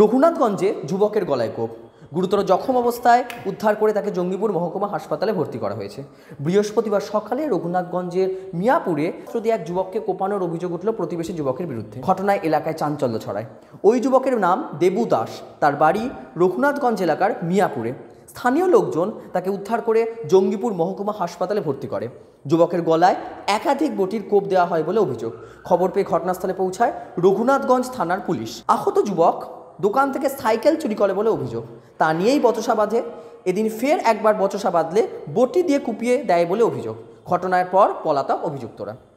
রঘুনাথগঞ্জে যুবকের গলায় কোপ গুরুতর জখম অবস্থায় উদ্ধার করে তাকে জঙ্গিপুর মহকুমা হাসপাতালে ভর্তি করা হয়েছে বৃহস্পতিবার সকালে রঘুনাথগঞ্জের মিয়াপুরে যদি এক যুবককে কোপানোর অভিযোগ উঠল প্রতিবেশী যুবকের বিরুদ্ধে ঘটনায় এলাকায় চাঞ্চল্য ছড়ায় ওই যুবকের নাম দেবু দাস তার বাড়ি রঘুনাথগঞ্জ এলাকার মিয়াপুরে স্থানীয় লোকজন তাকে উদ্ধার করে জঙ্গিপুর মহকুমা হাসপাতালে ভর্তি করে যুবকের গলায় একাধিক বটির কোপ দেওয়া হয় বলে অভিযোগ খবর পেয়ে ঘটনাস্থলে পৌঁছায় রঘুনাথগঞ্জ থানার পুলিশ আহত যুবক দোকান থেকে সাইকেল চুরি করে বলে অভিযোগ তা নিয়েই বচসা বাঁধে এদিন ফের একবার বচসা বাঁধলে বটি দিয়ে কুপিয়ে দেয় বলে অভিযোগ ঘটনার পর পলাতক অভিযুক্তরা